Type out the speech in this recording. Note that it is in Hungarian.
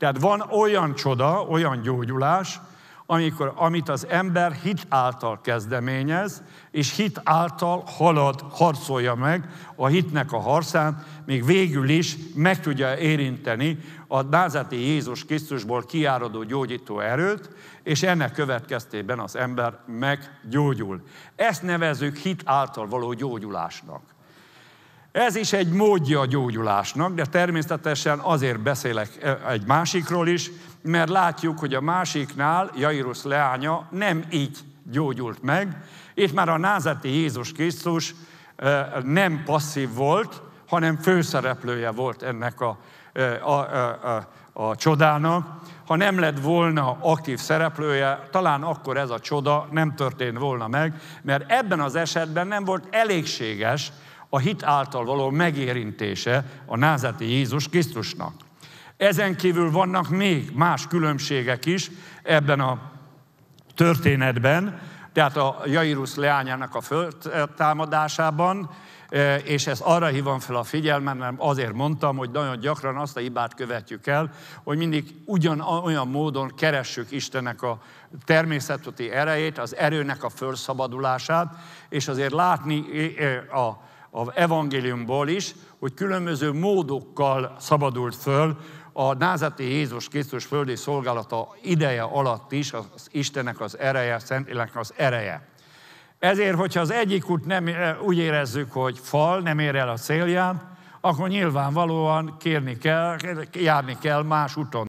Tehát van olyan csoda, olyan gyógyulás, amikor, amit az ember hit által kezdeményez, és hit által halad, harcolja meg a hitnek a harcán, még végül is meg tudja érinteni a názati Jézus Krisztusból kiáradó gyógyító erőt, és ennek következtében az ember meggyógyul. Ezt nevezzük hit által való gyógyulásnak. Ez is egy módja a gyógyulásnak, de természetesen azért beszélek eh, egy másikról is, mert látjuk, hogy a másiknál Jairus leánya nem így gyógyult meg. Itt már a názati Jézus Krisztus eh, nem passzív volt, hanem főszereplője volt ennek a, eh, a, a, a, a csodának. Ha nem lett volna aktív szereplője, talán akkor ez a csoda nem történt volna meg, mert ebben az esetben nem volt elégséges, a hit által való megérintése a názati Jézus Krisztusnak. Ezen kívül vannak még más különbségek is ebben a történetben, tehát a Jairus leányának a föltámadásában, e, és ez arra hívom fel a figyelmet, mert azért mondtam, hogy nagyon gyakran azt a hibát követjük el, hogy mindig olyan módon keressük Istennek a természeti erejét, az erőnek a fölszabadulását, és azért látni e, e, a az evangéliumból is, hogy különböző módokkal szabadult föl a názati Jézus Krisztus földi szolgálata ideje alatt is az Istenek az ereje, a Szentléleknek az ereje. Ezért, hogyha az egyik út nem, eh, úgy érezzük, hogy fal, nem ér el a célján, akkor nyilvánvalóan kérni kell, járni kell más úton.